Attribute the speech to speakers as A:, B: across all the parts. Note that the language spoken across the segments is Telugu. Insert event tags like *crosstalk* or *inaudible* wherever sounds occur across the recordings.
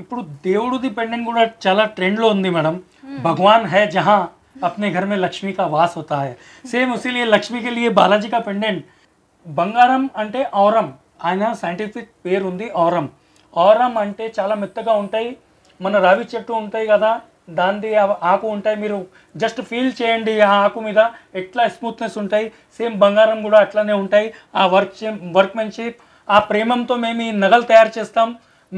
A: ఇప్పుడు దేవుడు డిపెండెంట్ కూడా చాలా ట్రెండ్లో ఉంది మేడం భగవాన్ హే జహా अपने घर में लक्ष्मी का वास होता है सेम उसीलिए लक्ष्मी के लिए बालाजी का पेंडेंट బంగారం అంటే ఔరం ఆయన సైంటిఫిక్ పేరు ఉంది ఔరం ఔరం అంటే చాలా మెత్తగా ఉంటాయి మన రావి చెట్టు ఉంటాయి కదా దాని ఆకు ఉంటాయి మీరు జస్ట్ ఫీల్ చేయండి ఆ ఆకు మీద ఎట్లా స్మూత్నెస్ ఉంటాయి సేమ్ బంగారం కూడా అట్లానే ఉంటాయి ఆ వర్క్ వర్క్మెన్షిప్ ఆ ప్రేమంతో మేము ఈ నగలు తయారు చేస్తాం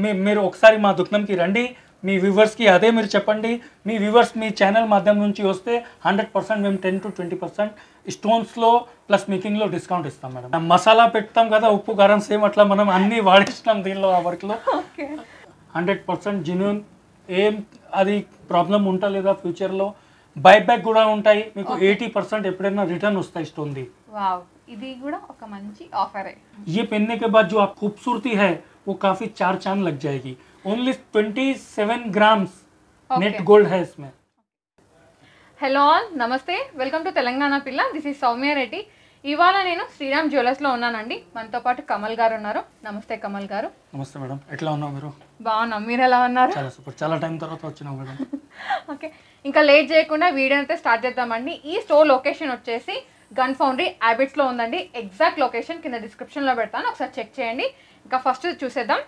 A: మీ మీరు ఒకసారి మా దుఃఖంకి రండి మీ వ్యూవర్స్కి అదే మీరు చెప్పండి మీ వ్యూవర్స్ మీ ఛానల్ మాధ్యమం నుంచి వస్తే హండ్రెడ్ పర్సెంట్ మేము టెన్ టు ట్వంటీ పర్సెంట్ స్టోన్స్లో ప్లస్ మేకింగ్లో డిస్కౌంట్ ఇస్తాం మేడం మసాలా పెడతాం కదా ఉప్పు కారం సేమ్ అట్లా మనం అన్నీ వాడిస్తున్నాం దీనిలో ఆ వర్క్లో హండ్రెడ్ పర్సెంట్ జెన్యున్ ఏం అది ప్రాబ్లం ఉంటలేదా ఫ్యూచర్లో బైబ్యాక్ కూడా ఉంటాయి మీకు ఎయిటీ పర్సెంట్ ఎప్పుడైనా రిటర్న్ వస్తాయి స్టోన్ది ये पहनने के बाद जो आप खूबसूरती है वो काफी चार चांद लग जाएगी only twenty seven grams net gold హై ఇస్మే
B: హలో ఆల్ నమస్తే వెల్కమ్ టు తెలంగాణ పిల్ల దిస్ ఈజ్ సౌమ్య రెడ్డి ఇవాళ నేను శ్రీరామ్ జ్యువెలర్స్లో ఉన్నానండి మనతో పాటు కమల్ గారు ఉన్నారు నమస్తే కమల్ గారు
A: నమస్తే మేడం ఎట్లా ఉన్నావు మీరు
B: బాగున్నాం మీరు ఎలా ఉన్నారు చాలా
A: సూపర్ చాలా టైం తర్వాత వచ్చినాం మేడం
B: ఓకే *laughs* ఇంకా లేట్ చేయకుండా వీడియో అయితే స్టార్ట్ చేద్దామండి ఈ స్టోర్ లొకేషన్ వచ్చేసి గన్ ఫౌండ్రీ హ్యాబిట్స్లో ఉందండి ఎగ్జాక్ట్ లొకేషన్ కింద డిస్క్రిప్షన్లో పెడతాను ఒకసారి చెక్ చేయండి ఇంకా ఫస్ట్ చూసేద్దాం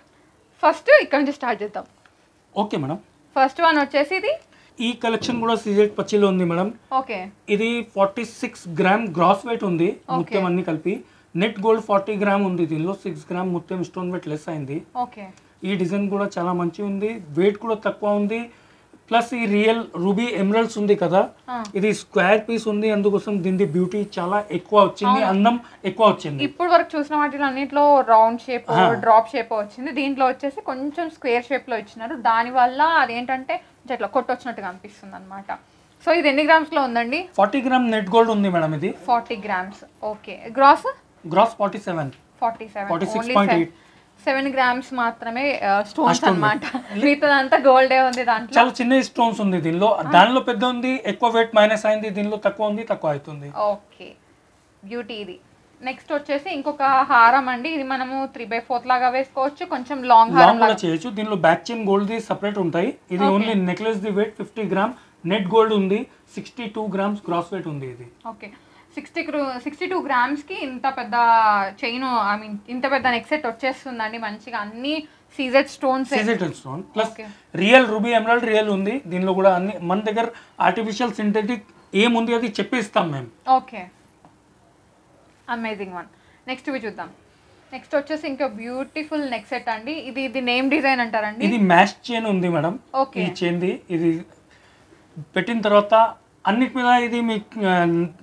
B: ఫస్ట్ ఇక్కడ నుంచి స్టార్ట్ చేద్దాం ఓకే మేడం ఫస్ట్ వన్ వచ్చేసి ఇది
A: ఈ కలెక్షన్ కూడా సీజెట్ పచ్చిలో ఉంది మేడం ఓకే ఇది forty six gram gross weight ఉంది ముత్యం అన్ని కలిపి నెట్ గోల్డ్ ఫార్టీ గ్రామ్ ఉంది దీనిలో సిక్స్ గ్రామ్ ముత్యం స్టోన్ వెయిట్ లెస్ అయింది ఓకే ఈ డిజైన్ కూడా చాలా మంచి ఉంది వెయిట్ కూడా తక్కువ ఉంది ప్లస్ ఈ రియల్ రూబీ ఎమరల్డ్స్ ఉంది కదా ఇది స్క్వేర్ పీస్ ఉంది అందుకోసం దీని బ్యూటీ చాలా ఎక్కువ వచ్చింది అందం ఎక్కువ వచ్చింది
B: ఇప్పుడు వరకు చూసిన వాటిలో అన్నింటిలో రౌండ్ షేప్ డ్రాప్ షేప్ వచ్చింది దీంట్లో వచ్చేసి కొంచెం స్క్వేర్ షేప్ లో ఇచ్చినారు దాని వల్ల అదేంటంటే ఇట్లా కొట్టొచ్చినట్టుగా అనిపిస్తుంది అనమాట సో ఇది ఎన్ని గ్రామ్స్ లో ఉందండి
A: ఫార్టీ గ్రామ్ నెట్ గోల్డ్ ఉంది మేడం ఇది
B: forty grams okay gross
A: gross forty seven
B: forty seven forty six point eight seven grams మాత్రమే స్టోన్స్ అనమాట అంతా గోల్డే ఉంది దాంట్లో చాలా
A: చిన్న స్టోన్స్ ఉంది దీనిలో దానిలో పెద్ద ఉంది ఎక్కువ వెయిట్ మైనస్ అయింది దీనిలో తక్కువ ఉంది తక్కువ అవుతుంది
B: ఓకే బ్యూటీ ఇది నెక్స్ట్ వచ్చేసి ఇంకొక హారం అండి ఇది మనము త్రీ బై ఫోర్త్ లాగా వేసుకోవచ్చు కొంచెం లాంగ్ హారం లాగా
A: చేయొచ్చు దీనిలో బ్యాక్ చైన్ గోల్డ్ ది సెపరేట్ ఉంటాయి ఇది ఓన్లీ నెక్లెస్ ది weight fifty gram net gold ఉంది sixty two grams gross weight ఉంది ఇది
B: ఓకే సిక్స్టీ క్రూ సిక్స్టీ టూ గ్రామ్స్కి ఇంత పెద్ద చైన్ ఐ మీన్ ఇంత పెద్ద నెక్సెట్ వచ్చేస్తుందండి మంచిగా అన్ని CZ stones CZ
A: stone plus real ruby emerald real ఉంది దీనిలో కూడా అన్ని మన దగ్గర ఆర్టిఫిషియల్ సింథెటిక్ ఏముంది అది చెప్పిస్తాం మేము
B: ఓకే అమేజింగ్ వన్ నెక్స్ట్ ఇవి చూద్దాం నెక్స్ట్ వచ్చేసి ఇంకా బ్యూటిఫుల్ నెక్ సెట్ అండి ఇది ఇది నేమ్ డిజైన్ అంటారండి ఇది
A: మ్యాష్ చైన్ ఉంది మేడం ఓకే ఈ చైన్ది ఇది పెట్టిన తర్వాత అన్నిటి మీద ఇది మీ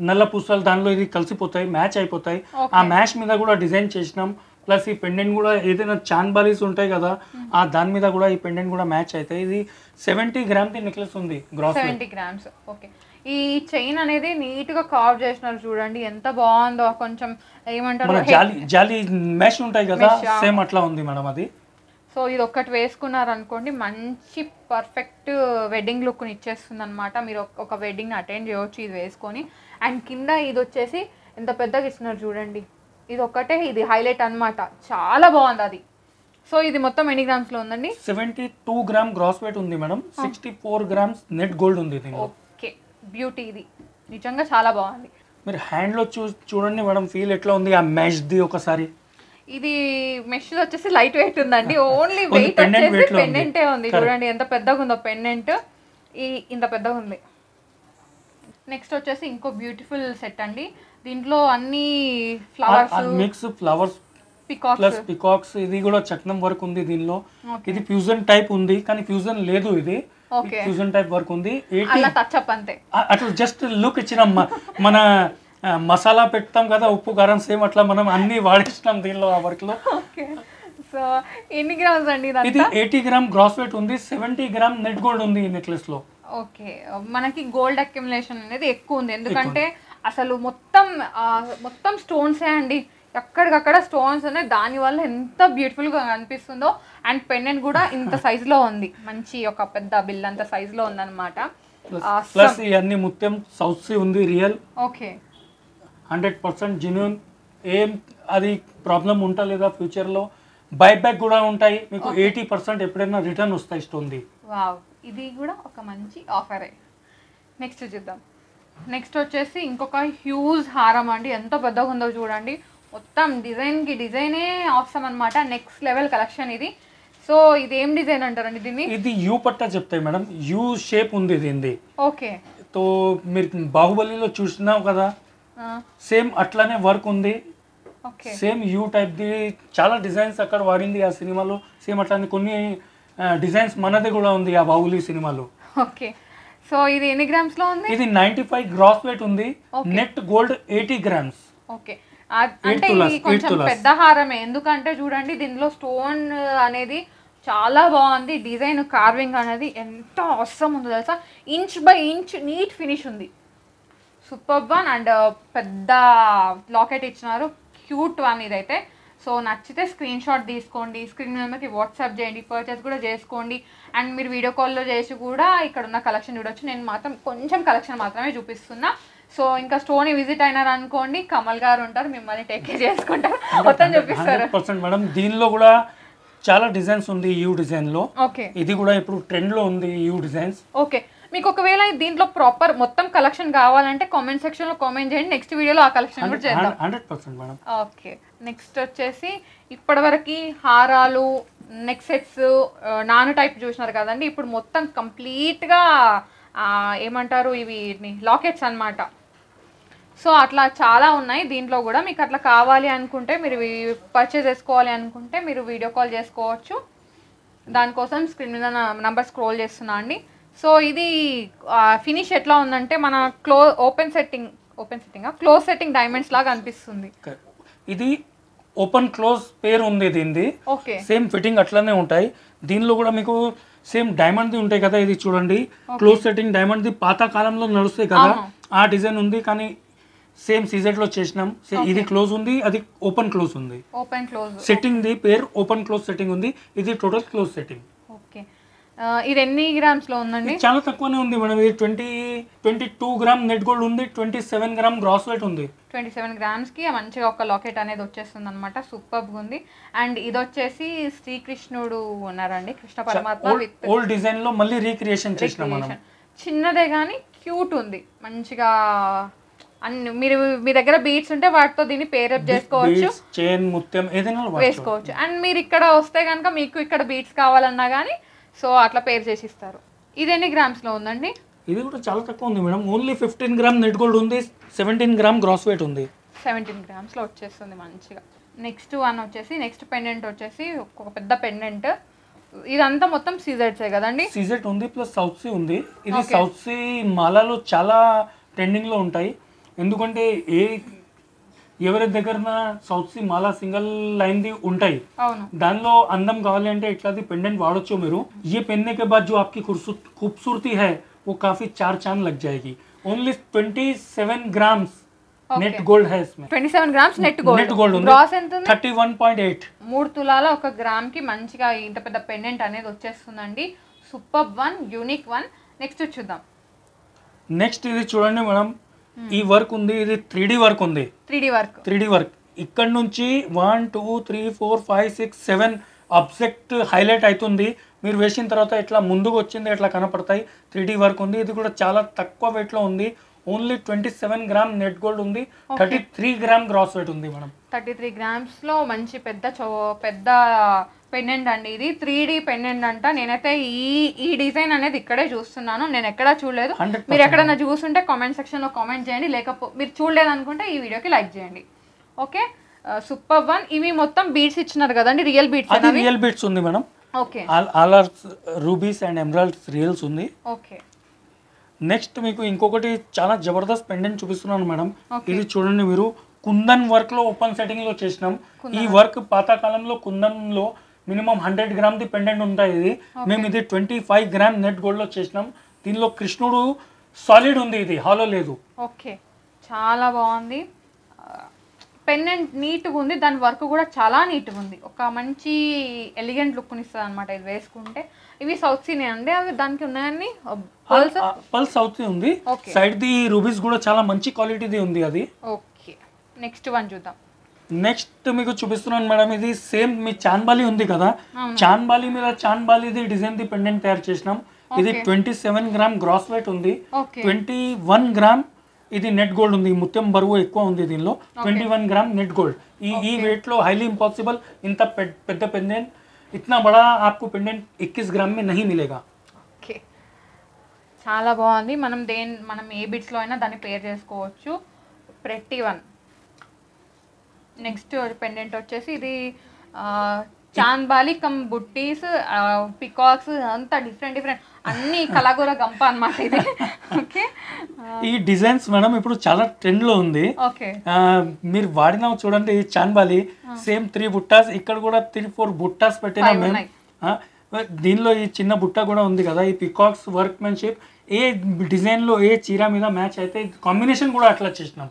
A: నల్ల పుస్తకాలు దానిలో ఇది కలిసిపోతాయి మ్యాచ్ అయిపోతాయి ఆ మ్యాచ్ మీద కూడా డిజైన్ చేసినాం ప్లస్ ఈ పెండెంట్ కూడా ఏదైనా చాన్ బాలీస్ ఉంటాయి కదా ఆ దాని మీద కూడా ఈ పెండెంట్ కూడా మ్యాచ్ అవుతాయి ఇది సెవెంటీ గ్రామ్ నెక్లెస్ ఉంది గ్రాస్ సెవెంటీ
B: గ్రామ్స్ ఓకే ఈ చైన్ అనేది నీట్ గా కార్వ్ చేసినారు చూడండి ఎంత బాగుందో కొంచెం ఏమంటారు జాలి
A: జాలి మ్యాచ్ ఉంటాయి కదా సేమ్ అట్లా ఉంది మేడం అది
B: సో ఇది ఒక్కటి వేసుకున్నారనుకోండి మంచి పర్ఫెక్ట్ వెడ్డింగ్ లుక్ని ఇచ్చేస్తుంది అనమాట మీరు ఒక వెడ్డింగ్ అటెండ్ చేయవచ్చు ఇది వేసుకొని అండ్ కింద ఇది వచ్చేసి ఎంత పెద్దగా ఇస్తున్నారు చూడండి ఇది ఒక్కటే ఇది హైలైట్ అనమాట చాలా బాగుంది అది సో ఇది మొత్తం ఎన్ని గ్రామ్స్ లో ఉందండి
A: seventy two gram gross weight ఉంది madam sixty four grams net gold ఉంది
B: ఓకే బ్యూటీ ఇది నిజంగా చాలా బాగుంది
A: మీరు హ్యాండ్లో చూ చూడండి మేడం ఫీల్ ఎట్లా ఉంది ఆ మ్యాచ్ది ఒకసారి
B: ఇది మెష్ వచ్చేసి లైట్ వెయిట్ ఉందండి ఓన్లీ ah, వెయిట్ ah. వచ్చేసి పెండెంటే ఉంది చూడండి ఎంత పెద్దగా ఉందో పెండెంట్ ఈ ఇంత పెద్దగా ఉంది నెక్స్ట్ వచ్చేసి ఇంకో బ్యూటిఫుల్ సెట్ అండి దీంట్లో అన్ని flowers mix flowers plus
A: peacocks ఇది కూడా చట్నం వర్క్ ఉంది దీనిలో ఇది ఫ్యూజన్ టైప్ ఉంది కానీ ఫ్యూజన్ లేదు ఇది ఫ్యూజన్ టైప్ వర్క్ ఉంది అట్లా జస్ట్ లుక్ ఇచ్చిన మన మసాలా పెడతాం కదా ఉప్పు కారం సేమ్ అట్లా మనం అన్ని వాడేసినాం దీనిలో ఆ వర్క్లో
B: సో ఎన్ని గ్రామ్స్ అండి ఇది
A: ఎయిటీ గ్రామ్ గ్రాస్ వెయిట్ ఉంది సెవెంటీ గ్రామ్ నెట్ గోల్డ్ ఉంది ఈ నెక్లెస్ లో
B: ఓకే మనకి గోల్డ్ అక్యుములేషన్ అనేది ఎక్కువ ఉంది ఎందుకంటే అసలు మొత్తం మొత్తం స్టోన్సే అండి ఎక్కడికక్కడ స్టోన్స్ ఉన్నాయి దానివల్ల ఎంత బ్యూటిఫుల్గా అనిపిస్తుందో అండ్ పెండెంట్ కూడా ఇంత *laughs* సైజులో ఉంది మంచి ఒక పెద్ద బిల్ అంత సైజులో ఉందన్నమాట ప్లస్
A: ఇవన్నీ ముత్యం సౌత్ ఉంది real okay hundred percent genuine ఏం అది ప్రాబ్లం ఉంటా లేదా ఫ్యూచర్లో బైబ్యాక్ కూడా ఉంటాయి మీకు ఎయిటీ పర్సెంట్ ఎప్పుడైనా రిటర్న్ వస్తాయి ఇస్తుంది
B: వావ్ ఇది కూడా ఒక మంచి ఆఫరే నెక్స్ట్ చూద్దాం నెక్స్ట్ వచ్చేసి ఇంకొక హ్యూజ్ హారం అండి ఎంత పెద్దగా ఉందో చూడండి మొత్తం డిజైన్కి డిజైనే ఆప్షన్ అనమాట నెక్స్ట్ లెవెల్ కలెక్షన్ ఇది సో ఇది ఏం డిజైన్ అంటారండి దీన్ని ఇది
A: యూ పట్ట చెప్తాయి మేడం యూ షేప్ ఉంది దీనిది ఓకే తో మీరు బాహుబలిలో చూసినావు కదా సేమ్ అట్లానే వర్క్ ఉంది సేమ్ యూ టైప్ ది చాలా డిజైన్స్ అక్కడ వాడింది ఆ సినిమాలో సేమ్ అట్లానే కొన్ని డిజైన్స్ మనది కూడా ఉంది ఆ బాహుబలి సినిమాలో
B: ఓకే సో ఇది ఎన్ని గ్రామ్స్ లో ఉంది ఇది నైన్టీ
A: ఫైవ్ గ్రాస్ వెయిట్ ఉంది net gold eighty grams
B: okay అంటే ఇది కొంచెం పెద్ద హారమే ఎందుకంటే చూడండి దీనిలో స్టోన్ అనేది చాలా బాగుంది డిజైన్ కార్వింగ్ అనేది ఎంత అవసరం ఉంది తెలుసా inch by inch neat finish ఉంది సూపర్ వన్ అండ్ పెద్ద లాకెట్ ఇచ్చినారు క్యూట్ వన్ ఇదైతే సో నచ్చితే స్క్రీన్ షాట్ తీసుకోండి స్క్రీన్ నెంబర్కి వాట్సాప్ చేయండి పర్చేస్ కూడా చేసుకోండి అండ్ మీరు వీడియో కాల్లో చేసి కూడా ఇక్కడ ఉన్న కలెక్షన్ చూడొచ్చు నేను మాత్రం కొంచెం కలెక్షన్ మాత్రమే చూపిస్తున్నా సో ఇంకా స్టోని విజిట్ అయినారు అనుకోండి కమల్ గారు ఉంటారు మిమ్మల్ని టేక్ కేర్ చేసుకుంటారు మొత్తం చూపిస్తారు
A: మేడం దీనిలో కూడా చాలా డిజైన్స్ ఉంది యూ డిజైన్ లో ఓకే ఇది కూడా ఇప్పుడు ట్రెండ్ లో ఉంది యూ డిజైన్స్
B: ఓకే మీకు ఒకవేళ దీంట్లో ప్రాపర్ మొత్తం కలెక్షన్ కావాలంటే కామెంట్ సెక్షన్ లో కామెంట్ చేయండి నెక్స్ట్ వీడియోలో ఆ కలెక్షన్ కూడా
A: చేద్దాం
B: ఓకే నెక్స్ట్ వచ్చేసి ఇప్పటివరకు హారాలు నెక్ సెట్స్ నాను టైప్ చూసినారు కదండి ఇప్పుడు మొత్తం కంప్లీట్గా ఏమంటారు ఇవి లాకెట్స్ అనమాట సో అట్లా చాలా ఉన్నాయి దీంట్లో కూడా మీకు అట్లా కావాలి అనుకుంటే మీరు పర్చేస్ చేసుకోవాలి అనుకుంటే మీరు వీడియో కాల్ చేసుకోవచ్చు దానికోసం స్క్రీన్ మీద నంబర్ స్క్రోల్ చేస్తున్నా అండి సో ఇది ఫినిష్ ఎట్లా ఉందంటే మన క్లో open setting open setting close setting diamonds లాగా అనిపిస్తుంది
A: ఇది ఓపెన్ క్లోజ్ పేరు ఉంది దీనిది ఓకే సేమ్ ఫిట్టింగ్ అట్లనే ఉంటాయి దీనిలో కూడా మీకు సేమ్ డైమండ్ది ఉంటాయి కదా ఇది చూడండి క్లోజ్ సెట్టింగ్ డైమండ్ది పాత కాలంలో నడుస్తాయి కదా ఆ డిజైన్ ఉంది కానీ సేమ్ సీజెట్ లో చేసినాం ఇది క్లోజ్ ఉంది అది ఓపెన్ క్లోజ్ ఉంది ఓపెన్ క్లోజ్ సెట్టింగ్ ది పేరు ఓపెన్ క్లోజ్ సెట్టింగ్ ఉంది ఇది టోటల్ క్లోజ్ సెట్టింగ్
B: ఇది ఎన్ని గ్రామ్స్ లో ఉందండి
A: చాలా తక్కువనే ఉంది మేడం ఇది twenty twenty two gram net gold ఉంది twenty seven gram gross weight ఉంది
B: ట్వంటీ సెవెన్ గ్రామ్స్కి మంచిగా ఒక లాకెట్ అనేది వచ్చేస్తుంది అనమాట సూపర్గా ఉంది అండ్ ఇది వచ్చేసి శ్రీకృష్ణుడు ఉన్నారండి కృష్ణ పరమాత్మ
A: ఓల్డ్ డిజైన్ లో మళ్ళీ రీక్రియేషన్ చేసిన
B: చిన్నదే కానీ క్యూట్ ఉంది మంచిగా అన్ని మీరు మీ దగ్గర బీట్స్ ఉంటే వాటితో దీన్ని పేరప్ చేసుకోవచ్చు
A: చైన్ ముత్యం ఏదైనా వేసుకోవచ్చు
B: అండ్ మీరు ఇక్కడ వస్తే కనుక మీకు ఇక్కడ బీట్స్ కావాలన్నా కానీ సో అట్లా పేరు చేసి ఇస్తారు ఇది ఎన్ని గ్రామ్స్లో ఉందండి
A: ఇది కూడా చాలా తక్కువ ఉంది madam only fifteen gram net gold ఉంది సెవెంటీన్ గ్రామ్ గ్రాస్ వెయిట్ ఉంది
B: సెవెంటీన్ గ్రామ్స్లో వచ్చేస్తుంది మంచిగా నెక్స్ట్ వన్ వచ్చేసి నెక్స్ట్ పెండెంట్ వచ్చేసి ఒక పెద్ద పెండెంట్ ఇదంతా మొత్తం సీజెట్సే కదండి సీజెట్
A: ఉంది ప్లస్ సౌత్ సీ ఉంది ఇది సౌత్ సీ మాలాలో చాలా ట్రెండింగ్లో ఉంటాయి ఎందుకంటే ఏ ఎవరి దగ్గర సౌత్ సి మాలా సింగల్ లైన్ ది ఉంటాయి దానిలో అందం కావాలి అంటే ఇట్లాది పెండెంట్ వాడొచ్చు మీరు ఈ పెన్నే కే బాద్ జో ఆప్కి ఖూబ్సూరతీ హై ఓ కాఫీ చార్ चांद లగ్ जाएगी only twenty seven grams net gold హై ఇస్మే
B: 27 grams net gold net gold ఉంది
A: వన్ పాయింట్ ఎయిట్
B: 31.8 తులాల ఒక గ్రామ్ కి మంచిగా ఇంత పెద్ద పెండెంట్ అనేది వచ్చేస్తుందండి super one unique one next చూద్దాం
A: నెక్స్ట్ ఇది చూడండి మేడం ఈ వర్క్ ఉంది ఇది త్రీ వర్క్ ఉంది త్రీ వర్క్ త్రీ వర్క్ ఇక్కడ నుంచి one two three four five six seven object highlight అవుతుంది మీరు వేసిన తర్వాత ఇట్లా ముందుకు వచ్చింది ఇట్లా కనపడతాయి త్రీ వర్క్ ఉంది ఇది కూడా చాలా తక్కువ లో ఉంది only twenty seven gram net gold ఉంది thirty three gram gross weight ఉంది మేడం
B: థర్టీ త్రీ గ్రామ్స్లో మంచి పెద్ద పెద్ద పెండెంట్ అండి ఇది త్రీ డి పెండెంట్ అంట నేనైతే ఈ ఈ డిజైన్ అనేది ఇక్కడే చూస్తున్నాను నేను ఎక్కడా చూడలేదు మీరు ఎక్కడన్నా చూస్తుంటే కామెంట్ సెక్షన్లో కామెంట్ చేయండి లేకపోతే మీరు చూడలేదు అనుకుంటే ఈ వీడియోకి లైక్ చేయండి ఓకే సూపర్ వన్ ఇవి మొత్తం బీట్స్ ఇచ్చినారు కదండి రియల్ బీట్స్ రియల్
A: బీట్స్ ఉంది madam okay all rubies and emeralds రియల్స్ ఉంది ఓకే నెక్స్ట్ మీకు ఇంకొకటి చాలా జబర్దస్త్ పెండెంట్ చూపిస్తున్నాను మేడం ఇది చూడండి మీరు కుందన్ వర్క్ లో ఓపెన్ సెట్టింగ్ లో చేసినాం ఈ వర్క్ పాతకాలంలో కుందన్ లో మినిమం హండ్రెడ్ గ్రామ్ ది పెండెంట్ ఉంటాయి ఇది మేము ఇది twenty five gram net gold లో చేసినాం దీనిలో కృష్ణుడు సాలిడ్ ఉంది ఇది హాలో లేదు
B: ఓకే చాలా బాగుంది పెండెంట్ నీట్గా ఉంది దాని వర్క్ కూడా చాలా నీట్గా ఉంది ఒక మంచి ఎలిగెంట్ లుక్ ఇస్తుంది అనమాట ఇది వేసుకుంటే ఇవి సౌత్ సీనే అండి అవి దానికి ఉన్నాయని
A: పల్స్ సౌత్ ఉంది సైడ్ ది రూబీస్ కూడా చాలా మంచి క్వాలిటీది ఉంది అది
B: ఓకే నెక్స్ట్ వన్ చూద్దాం
A: నెక్స్ట్ మీకు చూపిస్తున్నాను మేడం ఇది సేమ్ మీ చాన్బాలి ఉంది కదా చాన్బాలి మీద చాన్బాలిది డిజైన్ ది పెండెంట్ తయారు చేసినాం ఇది twenty seven gram gross weight ఉంది ట్వంటీ వన్ గ్రామ్ ఇది నెట్ గోల్డ్ ఉంది ముత్యం బరువు ఎక్కువ ఉంది దీనిలో twenty one gram net gold ఈ ఈ వెయిట్ లో హైలీ ఇంపాసిబుల్ ఇంత పెద్ద పెండెంట్ ఇतना బడా ఆకు పెండెంట్ 21 గ్రామ్ మే नहीं మిలేగా
B: చాలా బాగుంది మనం దేని మనం ఏ బిట్స్లో అయినా దాన్ని పేర్ చేసుకోవచ్చు ప్రతి వన్ నెక్స్ట్ పెండెంట్ వచ్చేసి ఇది చాంద్బాలి కమ్ బుట్టీస్ పికాక్స్ అంతా డిఫరెంట్ డిఫరెంట్ అన్ని కలగూర గంప అనమాట ఇది ఓకే
A: ఈ డిజైన్స్ మేడం ఇప్పుడు చాలా ట్రెండ్ లో ఉంది ఓకే మీరు వాడిన చూడండి చాన్బాలి సేమ్ త్రీ బుట్టాస్ ఇక్కడ కూడా త్రీ ఫోర్ బుట్టాస్ పెట్టిన దీనిలో ఈ చిన్న బుట్ట కూడా ఉంది కదా ఈ పికాక్స్ వర్క్మెన్షిప్ ఏ డిజైన్లో ఏ చీర మీద మ్యాచ్ అయితే కాంబినేషన్ కూడా అట్లా చేసినాం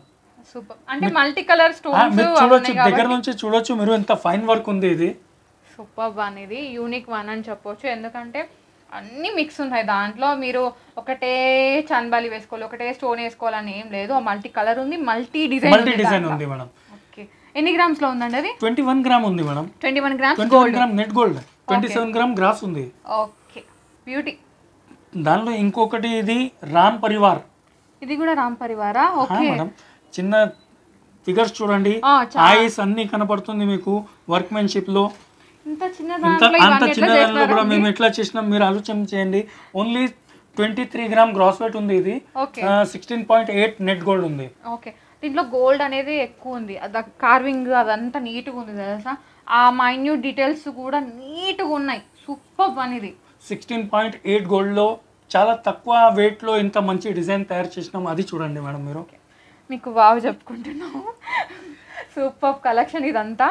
B: సూపర్ అంటే మల్టీ కలర్ స్టోన్స్ దగ్గర
A: నుంచి చూడొచ్చు మీరు ఎంత ఫైన్ వర్క్ ఉంది ఇది
B: సూపర్ అనేది యూనిక్ వన్ అని చెప్పొచ్చు ఎందుకంటే అన్ని మిక్స్ ఉన్నాయి దాంట్లో మీరు ఒకటే చంబాలి వేసుకోవాలి ఒకటే స్టోన్ వేసుకోవాలని ఏం లేదు మల్టీ కలర్ ఉంది మల్టీ డిజైన్ మల్టీ డిజైన్ ఉంది మేడం ఓకే ఎన్ని గ్రామ్స్ లో ఉందండి అది ట్వంటీ
A: వన్ గ్రామ్ ఉంది madam
B: twenty one gram gram
A: net gold twenty seven gram gross ఉంది
B: ఓకే బ్యూటీ
A: దానిలో ఇంకొకటి ఇది రామ్ పరివార్
B: ఇది కూడా రామ్ పరివారా ఓకే మేడం
A: చిన్న ఫిగర్స్ చూడండి ఆయిస్ అన్ని కనపడుతుంది మీకు వర్క్మెన్షిప్ లో
B: అంత చిన్న దానిలో కూడా మేము
A: ఎట్లా చేసినాం మీరు ఆలోచన చేయండి only twenty three gram gross weight ఉంది ఇది sixteen point eight net gold ఉంది
B: ఓకే దీంట్లో గోల్డ్ అనేది ఎక్కువ ఉంది అది కార్వింగ్ అదంతా నీట్గా ఉంది తెలుసా ఆ మైన్యూట్ డీటెయిల్స్ కూడా నీట్గా ఉన్నాయి సూపర్ అనేది
A: సిక్స్టీన్ పాయింట్ ఎయిట్ గోల్డ్లో చాలా తక్కువ వెయిట్లో ఇంత మంచి డిజైన్ తయారు చేసినాం అది చూడండి మేడం మీరు
B: మీకు వావ్ చెప్పుకుంటున్నాము సూపర్ కలెక్షన్ ఇదంతా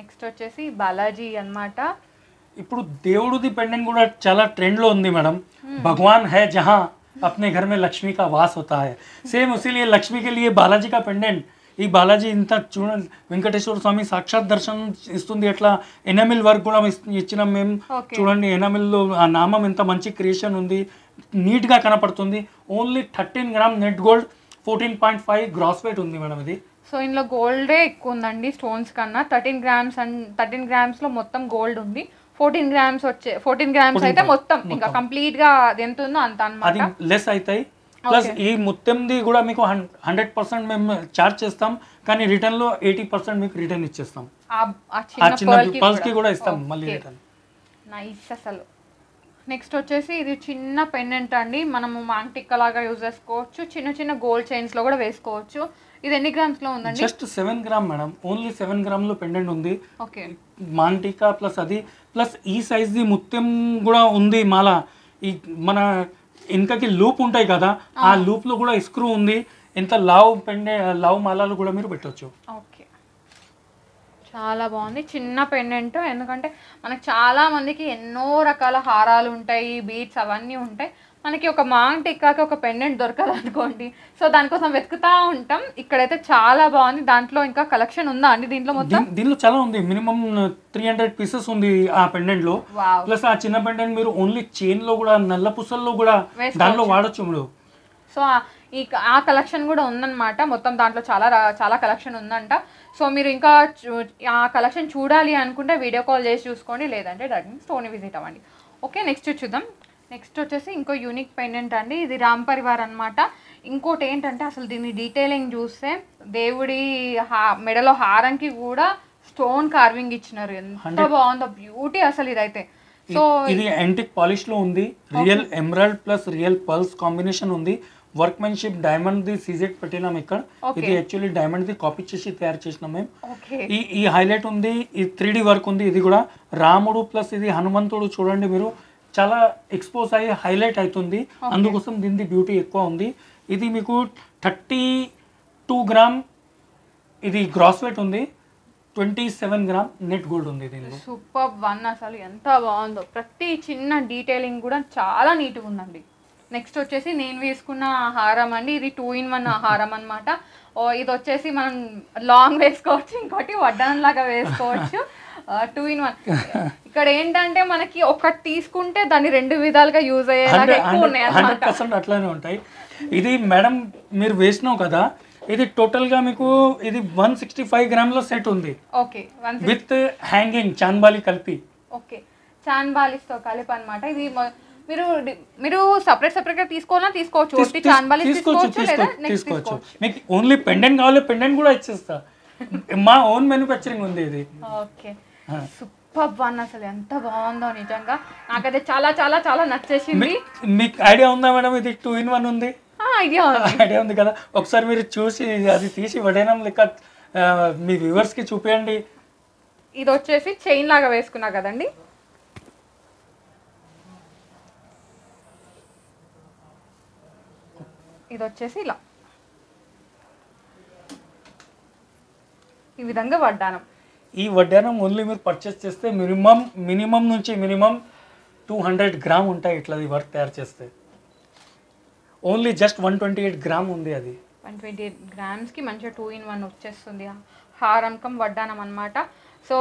B: నెక్స్ట్ వచ్చేసి బాలాజీ అనమాట
A: ఇప్పుడు దేవుడిది పెండెంట్ కూడా చాలా ట్రెండ్లో ఉంది మేడం భగవాన్ హే జహా अपने घर में लक्ष्मी का वास होता है सेम उसीलिए लक्ष्मी के लिए बालाजी का ఈ బాలాజీ ఇంత చూడ వెంకటేశ్వర స్వామి సాక్షాత్ దర్శనం ఇస్తుంది ఎట్లా ఎనమిల్ వర్క్ కూడా ఇచ్చినాం మేము చూడండి ఎనమిల్లో ఆ నామం ఎంత మంచి క్రియేషన్ ఉంది నీట్గా కనపడుతుంది only thirteen gram net gold fourteen point five gross weight ఉంది మేడం ఇది
B: సో ఇందులో గోల్డే ఎక్కువ ఉందండి స్టోన్స్ కన్నా థర్టీన్ గ్రామ్స్ అండ్ థర్టీన్ గ్రామ్స్లో మొత్తం గోల్డ్ ఉంది ఫోర్టీన్ గ్రామ్స్ వచ్చే ఫోర్టీన్ గ్రామ్స్ అయితే మొత్తం ఇంకా కంప్లీట్గా అది ఎంత ఉందో అంత అనమాట
A: లెస్ అవుతాయి ప్లస్ ఈ మొత్తంది కూడా మీకు హండ్రెడ్ పర్సెంట్ మేము ఛార్జ్ చేస్తాం కానీ రిటర్న్ లో ఎయిటీ పర్సెంట్ మీకు రిటర్న్ ఇచ్చేస్తాం కి కూడా ఇస్తాం మళ్ళీ రిటర్న్
B: నైస్ అసలు నెక్స్ట్ వచ్చేసి ఇది చిన్న పెండెంట్ అండి మనము లాగా యూజ్ చేసుకోవచ్చు చిన్న చిన్న గోల్డ్ చైన్స్ లో కూడా వేసుకోవచ్చు ఇది ఎన్ని గ్రామ్స్ లో ఉందండి just
A: seven gram madam only seven gram లో పెండెంట్ ఉంది ఓకే మాంటికా ప్లస్ అది ప్లస్ ఈ సైజ్ ది ముత్యం కూడా ఉంది మాల ఈ మన వెనకకి లూప్ ఉంటాయి కదా ఆ లూప్ లో కూడా ఇస్క్రూ ఉంది ఎంత లావ్ పెండే లావ్ మాలలు కూడా మీరు పెట్టవచ్చు
B: ఓకే చాలా బాగుంది చిన్న పెండెంట్ ఎందుకంటే మనకు చాలా మందికి ఎన్నో రకాల హారాలు ఉంటాయి బీట్స్ అవన్నీ ఉంటాయి మనకి ఒక మాంగ్ టిక్కాకి ఒక పెండెంట్ దొరకాలనుకోండి సో దానికోసం వెతుకుతా ఉంటాం ఇక్కడైతే చాలా బాగుంది దాంట్లో ఇంకా కలెక్షన్ ఉందా అండి దీంట్లో మొత్తం
A: దీంట్లో చాలా ఉంది మినిమం త్రీ హండ్రెడ్ పీసెస్ ఉంది ఆ పెండెంట్ లో ప్లస్ ఆ చిన్న పెండెంట్ మీరు ఓన్లీ చైన్ లో కూడా నల్ల పుసల్లో కూడా దాంట్లో వాడచ్చు మీరు
B: సో ఈ ఆ కలెక్షన్ కూడా ఉందన్నమాట మొత్తం దాంట్లో చాలా చాలా కలెక్షన్ ఉందంట సో మీరు ఇంకా ఆ కలెక్షన్ చూడాలి అనుకుంటే వీడియో కాల్ చేసి చూసుకోండి లేదంటే డైరెక్ట్ స్టోన్ విజిట్ అవ్వండి ఓకే నెక్స్ట్ చూద్దాం నెక్స్ట్ వచ్చేసి ఇంకో యూనిక్ పెండెంట్ అండి ఇది రామ్ పరివార్ అనమాట ఇంకోటి ఏంటంటే అసలు దీన్ని డీటెయిలింగ్ చూస్తే దేవుడి హా మెడలో హారంకి కూడా స్టోన్ కార్వింగ్ ఇచ్చినారు ఎంత బాగుందో బ్యూటీ అసలు ఇదైతే సో ఇది
A: ఎంటిక్ పాలిష్ లో ఉంది real emerald plus real pearls combination ఉంది వర్క్మెన్షిప్ డైమండ్ ది సీజెట్ పెట్టినాం ఇక్కడ ఇది యాక్చువల్లీ డైమండ్ ది కాపీ చేసి తయారు చేసినాం మేము ఈ ఈ హైలైట్ ఉంది ఈ త్రీ వర్క్ ఉంది ఇది కూడా రాముడు ప్లస్ ఇది హనుమంతుడు చూడండి మీరు చాలా ఎక్స్పోజ్ అయ్యి హైలైట్ అవుతుంది అందుకోసం దీనిది బ్యూటీ ఎక్కువ ఉంది ఇది మీకు థర్టీ టూ గ్రామ్ ఇది గ్రాస్ వెయిట్ ఉంది twenty seven gram net gold ఉంది దీనిలో
B: సూపర్ వన్ అసలు ఎంత బాగుందో ప్రతి చిన్న డీటెయిలింగ్ కూడా చాలా నీట్గా ఉందండి నెక్స్ట్ వచ్చేసి నేను వేసుకున్న ఆహారం అండి ఇది టూ ఇన్ వన్ ఆహారం అనమాట ఇది వచ్చేసి మనం లాంగ్ వేసుకోవచ్చు ఇంకోటి వడ్డన్ లాగా వేసుకోవచ్చు టూ ఇన్ వన్ ఇక్కడ ఏంటంటే మనకి ఒకటి తీసుకుంటే దాన్ని రెండు విధాలుగా యూజ్ అయ్యేలాగా
A: అట్లానే ఉంటాయి ఇది మేడం మీరు వేసినావు కదా ఇది టోటల్ గా మీకు ఇది వన్ సిక్స్టీ ఫైవ్ గ్రామ్ లో సెట్ ఉంది
B: ఓకే విత్
A: హ్యాంగింగ్ చాన్బాలి కలిపి
B: ఓకే తో కలిపి అనమాట ఇది మీరు మీరు సెపరేట్ సెపరేట్ గా తీసుకోవాలా తీసుకోవచ్చు ఓన్లీ చాన్బాలి తీసుకోవచ్చు లేదా తీసుకోవచ్చు
A: మీకు ఓన్లీ పెండెంట్ కావాలి పెండెంట్ కూడా ఇచ్చేస్తా మా ఓన్ మ్యానుఫ్యాక్చరింగ్ ఉంది ఇది
B: ఓకే సూపర్ అన్న అసలు ఎంత బాగుందో నిజంగా నాకైతే చాలా చాలా చాలా నచ్చేసింది
A: మీకు ఐడియా ఉందా మేడం ఇది టూ ఇన్ వన్ ఉంది ఐడియా ఐడియా *laughs* ఉంది కదా ఒకసారి మీరు చూసి అది తీసి వడేనం లెక్క మీ కి చూపించండి
B: ఇది వచ్చేసి చైన్ లాగా వేసుకున్నా కదండి ఇది వచ్చేసి ఇలా ఈ విధంగా వడ్డానం
A: ఈ వడ్డానం ఓన్లీ మీరు పర్చేస్ చేస్తే మినిమం మినిమం నుంచి మినిమం టూ హండ్రెడ్ గ్రామ్ ఉంటాయి ఇట్లా ఇది వర్క్ తయారు చేస్తే only just one twenty eight gram ఉంది అది
B: వన్ ట్వంటీ ఎయిట్ గ్రామ్స్కి మంచిగా టూ ఇన్ వన్ వచ్చేస్తుంది హారంకం వడ్డానం అనమాట సో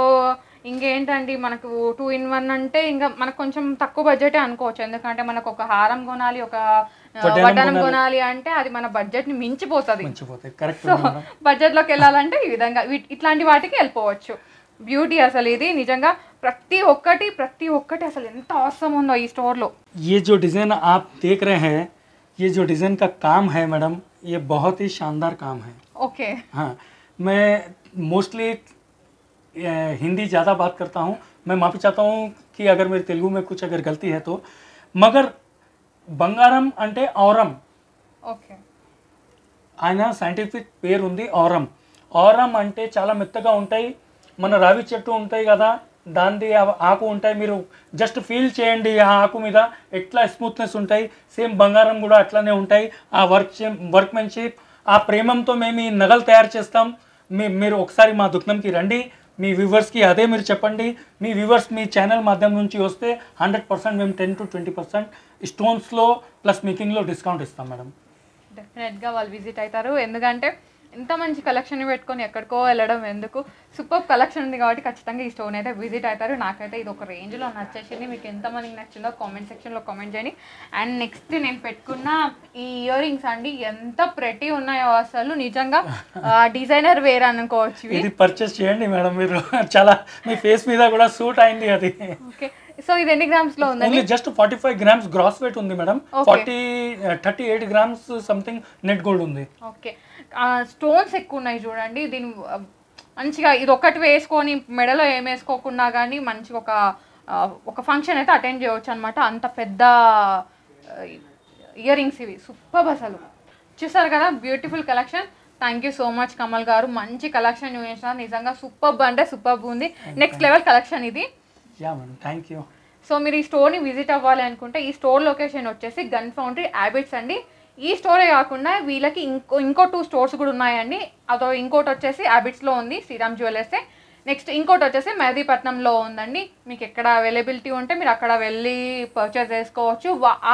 B: ఇంకేంటండి మనకు టూ ఇన్ వన్ అంటే ఇంకా మనకు కొంచెం తక్కువ బడ్జెటే అనుకోవచ్చు ఎందుకంటే మనకు ఒక హారం కొనాలి ఒక వడ్డానం కొనాలి అంటే అది మన బడ్జెట్ ని మించిపోతుంది సో బడ్జెట్ లోకి వెళ్ళాలంటే ఈ విధంగా ఇట్లాంటి వాటికి వెళ్ళిపోవచ్చు బ్యూటీ అసలు ఇది నిజంగా ప్రతి ఒక్కటి ప్రతి ఒక్కటి అసలు ఎంత అవసరం ఉందో ఈ స్టోర్లో
A: ఏ జో డిజైన్ ఆప్ దేఖ రే హే ये जो डिज़ाइन का काम है मैडम ये बहुत ही शानदार काम है ओके okay. हाँ मैं मोस्टली हिंदी ज़्यादा बात करता हूँ मैं माफ़ी चाहता हूँ कि अगर मेरी तेलुगू में कुछ अगर गलती है तो मगर బంగారం అంటే ఔరం ఓకే ఆయన సైంటిఫిక్ పేరు ఉంది ఔరం ఔరం అంటే చాలా మెత్తగా ఉంటాయి మన రావి చెట్టు ఉంటాయి కదా దాని ఆకు ఉంటాయి మీరు జస్ట్ ఫీల్ చేయండి ఆ ఆకు మీద ఎట్లా స్మూత్నెస్ ఉంటాయి సేమ్ బంగారం కూడా అట్లానే ఉంటాయి ఆ వర్క్ వర్క్మెన్షిప్ ఆ ప్రేమంతో మేము ఈ నగలు తయారు చేస్తాం మీ మీరు ఒకసారి మా దుఃఖంకి రండి మీ వ్యూవర్స్కి అదే మీరు చెప్పండి మీ వ్యూవర్స్ మీ ఛానల్ మాధ్యమం నుంచి వస్తే హండ్రెడ్ పర్సెంట్ మేము టెన్ టు ట్వంటీ పర్సెంట్ స్టోన్స్లో ప్లస్ మేకింగ్లో డిస్కౌంట్ ఇస్తాం మేడం
B: డెఫినెట్గా వాళ్ళు విజిట్ అవుతారు ఎందుకంటే ఇంత మంచి కలెక్షన్ పెట్టుకొని ఎక్కడికో వెళ్ళడం ఎందుకు సూపర్ కలెక్షన్ ఉంది కాబట్టి ఖచ్చితంగా ఈ స్టోన్ అయితే విజిట్ అవుతారు నాకైతే ఇది ఒక రేంజ్లో నచ్చేసింది మీకు ఎంతమందికి నచ్చిందో కామెంట్ సెక్షన్లో కామెంట్ చేయండి అండ్ నెక్స్ట్ నేను పెట్టుకున్న ఈ ఇయర్ రింగ్స్ అండి ఎంత ప్రతి ఉన్నాయో అసలు నిజంగా డిజైనర్ వేర్ అనుకోవచ్చు ఇది
A: పర్చేస్ చేయండి మేడం మీరు చాలా మీ ఫేస్ మీద కూడా సూట్ అయింది అది
B: ఓకే సో ఇది ఎన్ని గ్రామ్స్ లో ఉంది
A: just forty five grams gross weight ఉంది madam forty thirty eight grams something net gold ఉంది
B: ఓకే స్టోన్స్ ఎక్కువ ఉన్నాయి చూడండి దీని మంచిగా ఇది ఒకటి వేసుకొని మెడలో ఏం వేసుకోకుండా కానీ మంచిగా ఒక ఒక ఫంక్షన్ అయితే అటెండ్ చేయవచ్చు అనమాట అంత పెద్ద ఇయర్ రింగ్స్ ఇవి సూపర్ అసలు చూసారు కదా beautiful collection thank you so much Kamal గారు మంచి కలెక్షన్ చూపించిన నిజంగా సూపర్ అంటే సూపర్ ఉంది నెక్స్ట్ లెవెల్ కలెక్షన్ ఇది థ్యాంక్ యూ సో మీరు ఈ స్టోర్ని విజిట్ అవ్వాలి అనుకుంటే ఈ స్టోర్ లొకేషన్ వచ్చేసి గన్ ఫౌండరీ హ్యాబిట్స్ అండి ఈ స్టోరే కాకుండా వీళ్ళకి ఇంకో ఇంకో టూ స్టోర్స్ కూడా ఉన్నాయండి అదో ఇంకోటి వచ్చేసి హ్యాబిట్స్లో ఉంది శ్రీరామ్ జ్యువెలర్సే నెక్స్ట్ ఇంకోటి వచ్చేసి మెహదీపట్నంలో ఉందండి మీకు ఎక్కడ అవైలబిలిటీ ఉంటే మీరు అక్కడ వెళ్ళి పర్చేస్ చేసుకోవచ్చు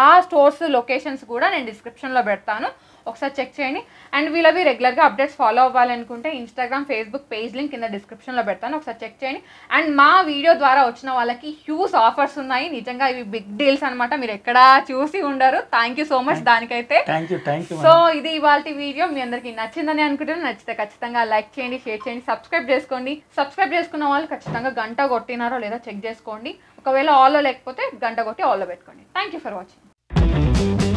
B: ఆ స్టోర్స్ లొకేషన్స్ కూడా నేను డిస్క్రిప్షన్లో పెడతాను ఒకసారి చెక్ చేయండి అండ్ వీళ్ళవి రెగ్యులర్గా అప్డేట్స్ ఫాలో అవ్వాలనుకుంటే ఇన్స్టాగ్రామ్ ఫేస్బుక్ పేజ్ లింక్ కింద డిస్క్రిప్షన్లో పెడతాను ఒకసారి చెక్ చేయండి అండ్ మా వీడియో ద్వారా వచ్చిన వాళ్ళకి హ్యూజ్ ఆఫర్స్ ఉన్నాయి నిజంగా ఇవి బిగ్ డీల్స్ అనమాట మీరు ఎక్కడా చూసి ఉండరు థ్యాంక్ యూ సో మచ్ దానికైతే సో ఇది ఇవాళ వీడియో మీ అందరికీ నచ్చిందని అనుకుంటున్నాను నచ్చితే ఖచ్చితంగా లైక్ చేయండి షేర్ చేయండి సబ్స్క్రైబ్ చేసుకోండి సబ్స్క్రైబ్ చేసుకున్న వాళ్ళు ఖచ్చితంగా గంట కొట్టినారో లేదో చెక్ చేసుకోండి ఒకవేళ ఆల్లో లేకపోతే గంట కొట్టి ఆల్లో పెట్టుకోండి థ్యాంక్ యూ ఫర్ వాచింగ్